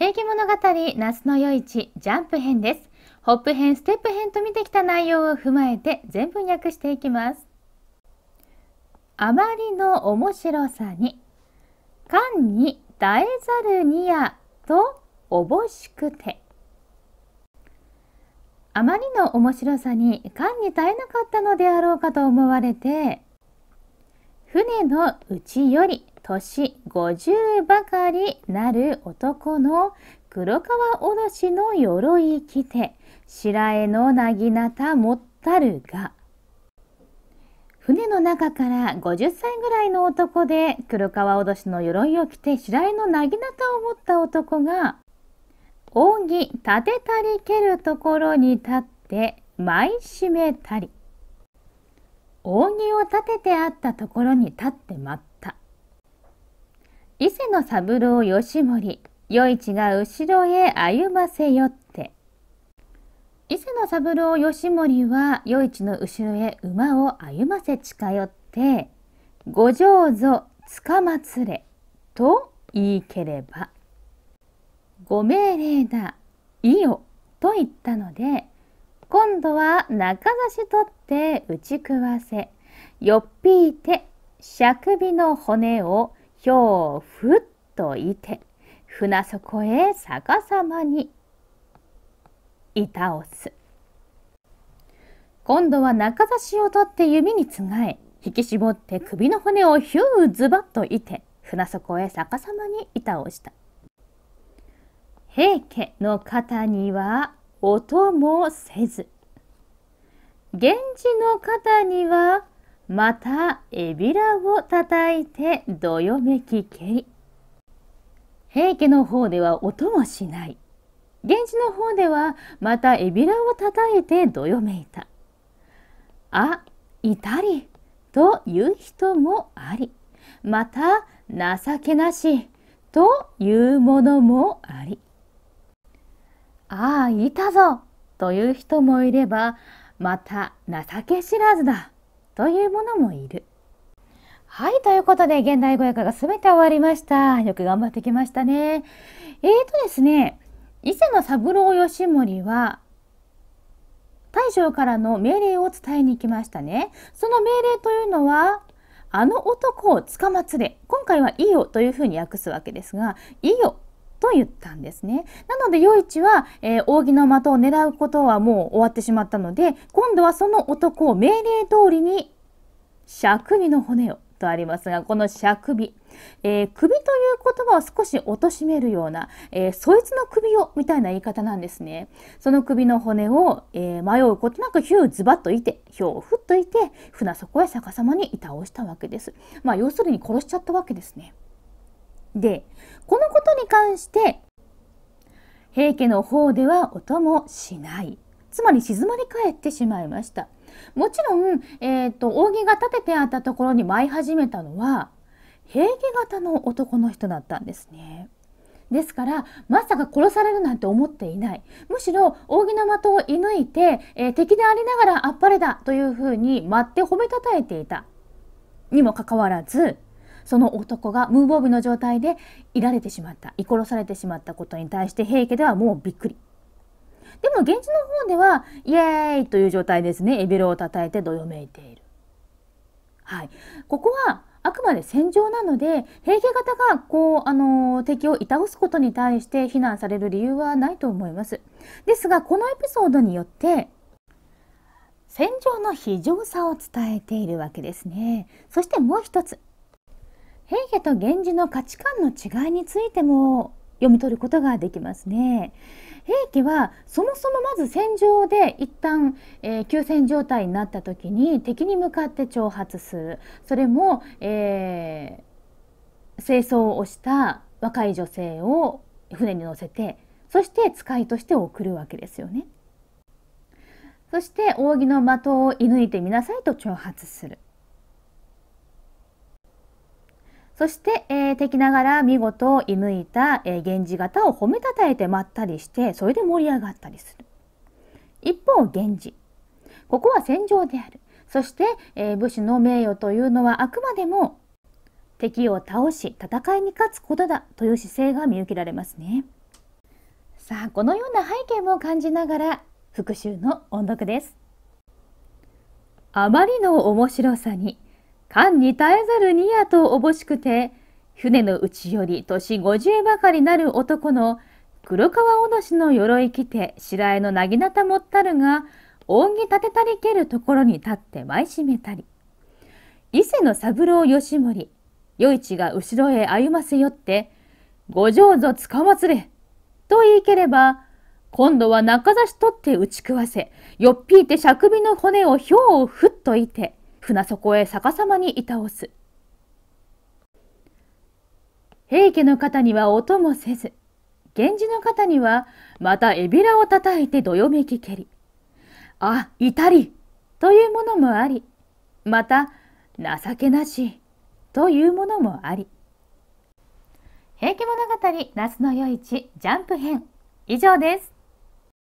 平家物語夏の夜市ジャンプ編ですホップ編ステップ編と見てきた内容を踏まえて全文訳していきますあまりの面白さに缶に耐えざるにやとおぼしくてあまりの面白さに缶に耐えなかったのであろうかと思われて船の内より年50ばかりなる男の黒川おろしの鎧着て白江のなぎなた持ったるが船の中から50歳ぐらいの男で黒川おどしの鎧を着て白江のなぎなたを持った男が扇立てたり蹴るところに立って舞いしめたり扇を立ててあったところに立って舞っ伊勢の三郎義盛与一が後ろへ歩ませよって伊勢の三郎義盛は与一の後ろへ馬を歩ませ近寄って「ご上座つかまつれ」と言いければ「ご命令だいよ」と言ったので今度は中差し取って打ち食わせよっぴいてしゃくびの骨をひょうふっといて船底へ逆さまに板をす今度は中差しを取って弓につがえ引き絞って首の骨をひゅうズバッといて船底へ逆さまに板をした平家の方には音もせず源氏の方にはまたエビラを叩いてどよめきけり平家の方では音もしない源氏の方ではまたエビラを叩いてどよめいたあいたりという人もありまた情けなしというものもありああいたぞという人もいればまた情け知らずだというものもいる。はい、ということで、現代語訳が全て終わりました。よく頑張ってきましたね。えーとですね、伊勢の三郎義盛は、大将からの命令を伝えに行きましたね。その命令というのは、あの男を捕まつれ。今回は「いいよ」というふうに訳すわけですが「いいよ」と言ったんですね。なので与一は、えー、扇の的を狙うことはもう終わってしまったので今度はその男を命令通りに尺尾の骨をとありますがこの尺尾、えー、首という言葉を少し貶めるような、えー、そいつの首をみたいな言い方なんですね。その首の骨を、えー、迷うことなくヒューズバッといてひょうふっといて船底へ逆さまに板をしたわけです。まあ要するに殺しちゃったわけですね。でこのことに関して平家の方では音もしないつまり静まり返ってしまいましたもちろん、えーと、扇が立ててあったところに舞い始めたのは平家型の男の人だったんですね。ですからまさか殺されるなんて思っていないむしろ扇の的を射抜いて、えー、敵でありながらあっぱれだというふうに待って褒めたたえていたにもかかわらずその男が無防備の状態でいられてしまった居殺されてしまったことに対して平家ではもうびっくりでも現地の方ではイエーイという状態ですねエベロをたたいてどよめいているはいここはあくまで戦場なので平家方がこうあの敵をいたすことに対して非難される理由はないと思いますですがこのエピソードによって戦場の非常さを伝えているわけですねそしてもう一つ平家と源氏の価値観の違いについても読み取ることができますね。平家はそもそもまず戦場で一旦、えー、休戦状態になった時に敵に向かって挑発するそれも、えー、清掃をした若い女性を船に乗せてそして使いとして送るわけですよね。そして扇の的を射抜いてみなさいと挑発する。そして、えー、敵ながら見事を射抜いた、えー、源氏方を褒めたたえてまったりしてそれで盛り上がったりする一方源氏ここは戦場であるそして、えー、武士の名誉というのはあくまでも敵を倒し戦いに勝つことだという姿勢が見受けられますねさあこのような背景も感じながら復習の音読ですあまりの面白さに「官に耐えざるにやとおぼしくて、船のうちより年50ばかりなる男の黒川おのしの鎧着て白江のなぎなたもったるが、扇立てたりけるところに立って舞いしめたり。伊勢の三郎義盛、与一が後ろへ歩ませよって、ご上ぞつかまつれ、と言いければ、今度は中差し取って打ち食わせ、よっぴいてしゃくびの骨をひょうをふっといて、船底へ逆さまにたおす。平家の方には音もせず、源氏の方にはまたエビラを叩いてどよめきけり、あ、いたりというものもあり、また情けなしというものもあり。平家物語夏の夜市ジャンプ編以上です。